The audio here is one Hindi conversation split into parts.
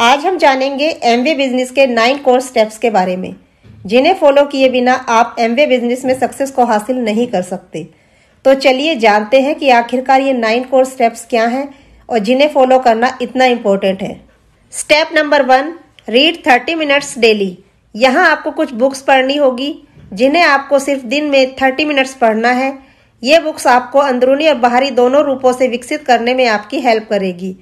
आज हम जानेंगे एम बिजनेस के नाइन कोर स्टेप्स के बारे में जिन्हें फॉलो किए बिना आप एम बिजनेस में सक्सेस को हासिल नहीं कर सकते तो चलिए जानते हैं कि आखिरकार ये नाइन कोर स्टेप्स क्या हैं और जिन्हें फॉलो करना इतना इम्पोर्टेंट है step number one read thirty minutes daily यहाँ आपको कुछ बुक्स पढ़नी होगी जिन्हें आपको सिर्फ दिन में थर्टी मिनट्स पढ़ना है ये बुक्स आपको अंदरूनी और बाहरी दोनों रूपों से विकसित करने में आपकी हेल्प करेगी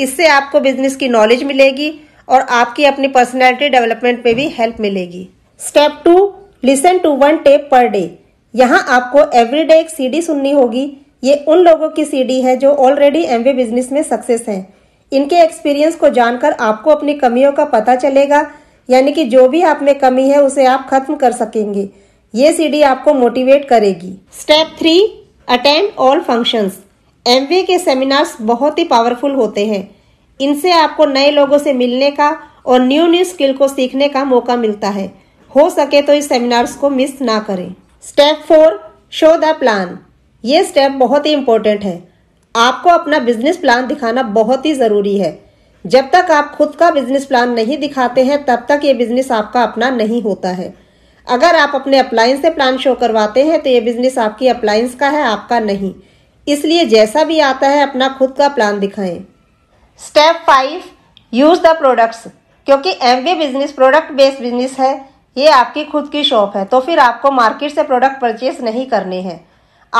इससे आपको बिजनेस की नॉलेज मिलेगी और आपकी अपनी पर्सनैलिटी डेवलपमेंट में भी हेल्प मिलेगी step two listen to one tape per day यहाँ आपको एवरीडे एक सीडी सुननी होगी ये उन लोगों की सीडी है जो ऑलरेडी एम बिजनेस में सक्सेस हैं इनके एक्सपीरियंस को जानकर आपको अपनी कमियों का पता चलेगा यानी कि जो भी आप में कमी है उसे आप खत्म कर सकेंगे ये सीडी आपको मोटिवेट करेगी step three attend all functions M के सेमिनार्स बहुत ही पावरफुल होते हैं इनसे आपको नए लोगों से मिलने का और न्यू न्यू स्किल को सीखने का मौका मिलता है हो सके तो इस सेमिनार्स को मिस ना करें step four show the plan ये स्टेप बहुत ही इम्पोर्टेंट है आपको अपना बिजनेस प्लान दिखाना बहुत ही ज़रूरी है जब तक आप खुद का बिजनेस प्लान नहीं दिखाते हैं तब तक ये बिजनेस आपका अपना नहीं होता है अगर आप अपने अप्लायंस से प्लान शो करवाते हैं तो ये बिजनेस आपकी अप्लायंस का है आपका नहीं इसलिए जैसा भी आता है अपना खुद का प्लान दिखाएं step five use the products क्योंकि M business product based business है ये आपकी खुद की शॉप है तो फिर आपको मार्केट से प्रोडक्ट परचेज नहीं करने हैं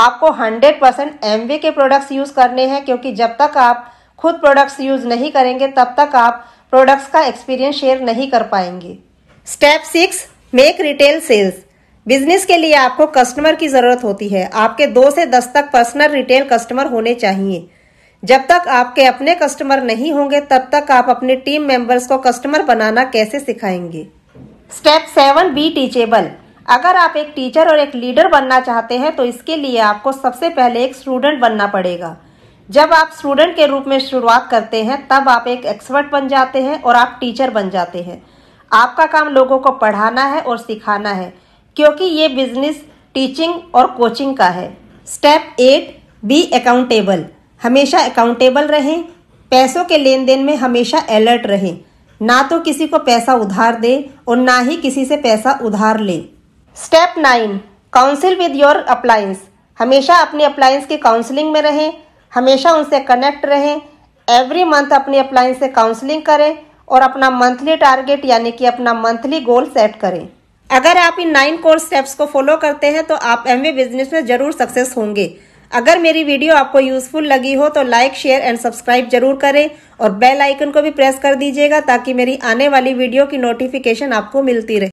आपको 100 परसेंट एम के प्रोडक्ट्स यूज़ करने हैं क्योंकि जब तक आप खुद प्रोडक्ट्स यूज़ नहीं करेंगे तब तक आप प्रोडक्ट्स का एक्सपीरियंस शेयर नहीं कर पाएंगे step six make retail sales business के लिए आपको कस्टमर की ज़रूरत होती है आपके दो से दस तक पर्सनल रिटेल कस्टमर होने चाहिए जब तक आपके अपने कस्टमर नहीं होंगे तब तक आप अपने टीम मेंबर्स को कस्टमर बनाना कैसे सिखाएंगे स्टेप सेवन बी टीचेबल अगर आप एक टीचर और एक लीडर बनना चाहते हैं तो इसके लिए आपको सबसे पहले एक स्टूडेंट बनना पड़ेगा जब आप स्टूडेंट के रूप में शुरुआत करते हैं तब आप एक एक्सपर्ट बन जाते हैं और आप टीचर बन जाते हैं आपका काम लोगों को पढ़ाना है और सिखाना है क्योंकि ये बिजनेस टीचिंग और कोचिंग का है स्टेप एट बी अकाउंटेबल हमेशा अकाउंटेबल रहें पैसों के लेन देन में हमेशा अलर्ट रहें ना तो किसी को पैसा उधार दे और ना ही किसी से पैसा उधार ले step nine counsel with your appliance हमेशा अपने अप्लायंस की काउंसलिंग में रहें हमेशा उनसे कनेक्ट रहें एवरी मंथ अपने अप्लायंस से काउंसलिंग करें और अपना मंथली टारगेट यानी कि अपना मंथली गोल सेट करें अगर आप इन नाइन कोर स्टेप्स को फॉलो करते हैं तो आप एम बिजनेस में जरूर सक्सेस होंगे अगर मेरी वीडियो आपको यूजफुल लगी हो तो लाइक शेयर एंड सब्सक्राइब जरूर करें और बेल आइकन को भी प्रेस कर दीजिएगा ताकि मेरी आने वाली वीडियो की नोटिफिकेशन आपको मिलती रहे